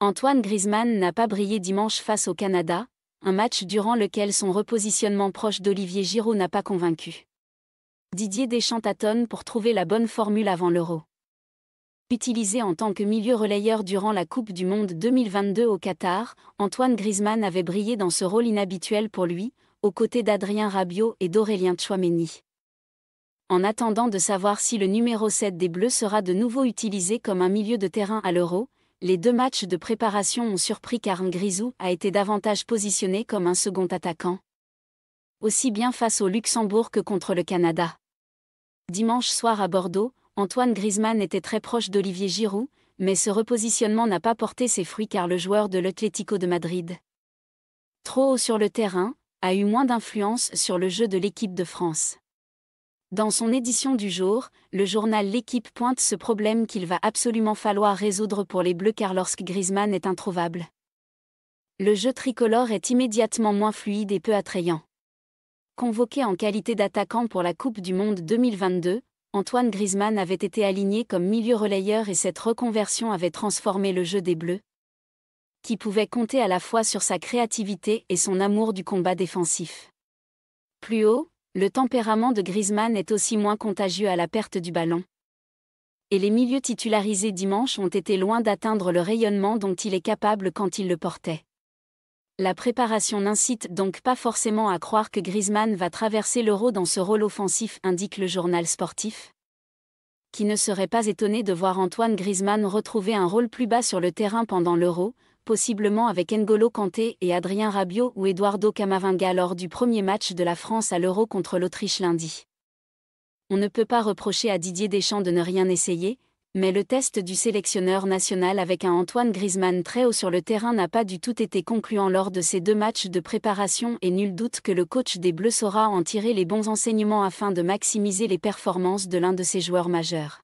Antoine Griezmann n'a pas brillé dimanche face au Canada, un match durant lequel son repositionnement proche d'Olivier Giraud n'a pas convaincu. Didier Deschamps tâtonne pour trouver la bonne formule avant l'Euro. Utilisé en tant que milieu relayeur durant la Coupe du Monde 2022 au Qatar, Antoine Griezmann avait brillé dans ce rôle inhabituel pour lui, aux côtés d'Adrien Rabiot et d'Aurélien Tchouameni. En attendant de savoir si le numéro 7 des Bleus sera de nouveau utilisé comme un milieu de terrain à l'Euro, les deux matchs de préparation ont surpris car Grisou a été davantage positionné comme un second attaquant. Aussi bien face au Luxembourg que contre le Canada. Dimanche soir à Bordeaux, Antoine Griezmann était très proche d'Olivier Giroud, mais ce repositionnement n'a pas porté ses fruits car le joueur de l'Atlético de Madrid, trop haut sur le terrain, a eu moins d'influence sur le jeu de l'équipe de France. Dans son édition du jour, le journal L'équipe pointe ce problème qu'il va absolument falloir résoudre pour les Bleus car lorsque Griezmann est introuvable, le jeu tricolore est immédiatement moins fluide et peu attrayant. Convoqué en qualité d'attaquant pour la Coupe du Monde 2022, Antoine Griezmann avait été aligné comme milieu relayeur et cette reconversion avait transformé le jeu des Bleus, qui pouvait compter à la fois sur sa créativité et son amour du combat défensif. Plus haut, le tempérament de Griezmann est aussi moins contagieux à la perte du ballon. Et les milieux titularisés dimanche ont été loin d'atteindre le rayonnement dont il est capable quand il le portait. La préparation n'incite donc pas forcément à croire que Griezmann va traverser l'euro dans ce rôle offensif, indique le journal sportif. Qui ne serait pas étonné de voir Antoine Griezmann retrouver un rôle plus bas sur le terrain pendant l'euro, possiblement avec N'Golo Kanté et Adrien Rabiot ou Eduardo Camavinga lors du premier match de la France à l'Euro contre l'Autriche lundi. On ne peut pas reprocher à Didier Deschamps de ne rien essayer, mais le test du sélectionneur national avec un Antoine Griezmann très haut sur le terrain n'a pas du tout été concluant lors de ces deux matchs de préparation et nul doute que le coach des Bleus saura en tirer les bons enseignements afin de maximiser les performances de l'un de ses joueurs majeurs.